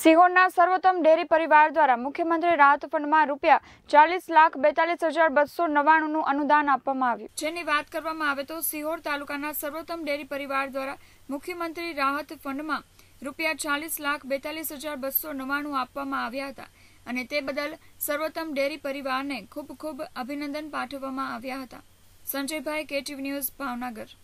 સિહોરના સર્વોત્તમ ડેરી પરિવાર દ્વારા મુખ્યમંત્રી રાહત ફંડમાં રૂપિયા ચાલીસ લાખ બેતાલીસ હજાર બસો નવ્વાણુંનું અનુદાન આપવામાં આવ્યું જેની વાત કરવામાં આવે તો સિહોર તાલુકાના સર્વોત્તમ ડેરી પરિવાર દ્વારા મુખ્યમંત્રી રાહત ફંડમાં રૂપિયા ચાલીસ લાખ બેતાલીસ હજાર બસો નવ્વાણું આપવામાં આવ્યા હતા અને તે બદલ સર્વોત્તમ ડેરી પરિવારને ખૂબ ખૂબ અભિનંદન પાઠવવામાં આવ્યા હતા સંજયભાઈ કેટીવી ન્યૂઝ ભાવનગર